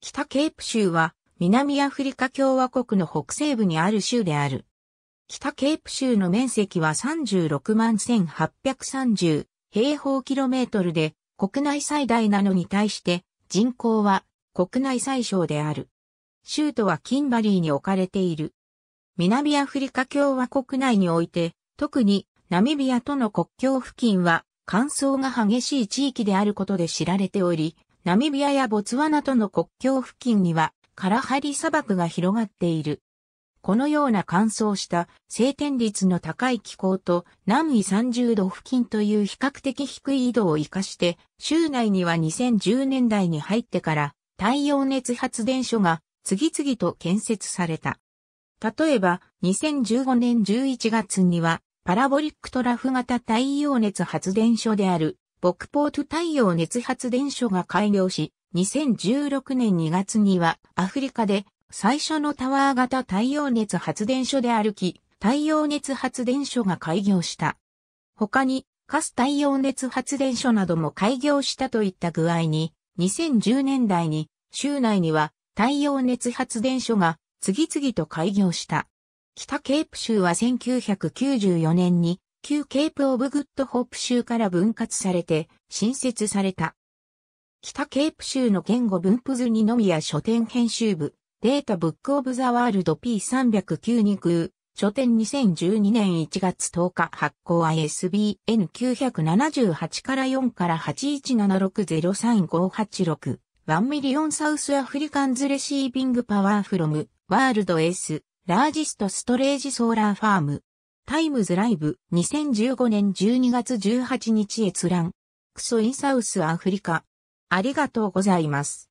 北ケープ州は南アフリカ共和国の北西部にある州である。北ケープ州の面積は36万1830平方キロメートルで国内最大なのに対して人口は国内最小である。州都はキンバリーに置かれている。南アフリカ共和国内において特にナミビアとの国境付近は乾燥が激しい地域であることで知られており、ナミビアやボツワナとの国境付近にはカラハリ砂漠が広がっている。このような乾燥した晴天率の高い気候と南緯30度付近という比較的低い緯度を活かして、州内には2010年代に入ってから太陽熱発電所が次々と建設された。例えば2015年11月にはパラボリックトラフ型太陽熱発電所であるボクポート太陽熱発電所が開業し、2016年2月にはアフリカで最初のタワー型太陽熱発電所で歩き、太陽熱発電所が開業した。他に、カス太陽熱発電所なども開業したといった具合に、2010年代に州内には太陽熱発電所が次々と開業した。北ケープ州は1994年に旧ケープ・オブ・グッド・ホープ州から分割されて、新設された。北ケープ州の言語分布図にのみや書店編集部、データブック・オブ・ザ・ワールド P309 に空、書店2012年1月10日発行 ISBN 978から4から8176035861ミリオンサウスアフリカンズレシービングパワーフロムワールドエスラージストストレージソーラーファームタイムズライブ2015年12月18日閲覧。クソインサウスアフリカ。ありがとうございます。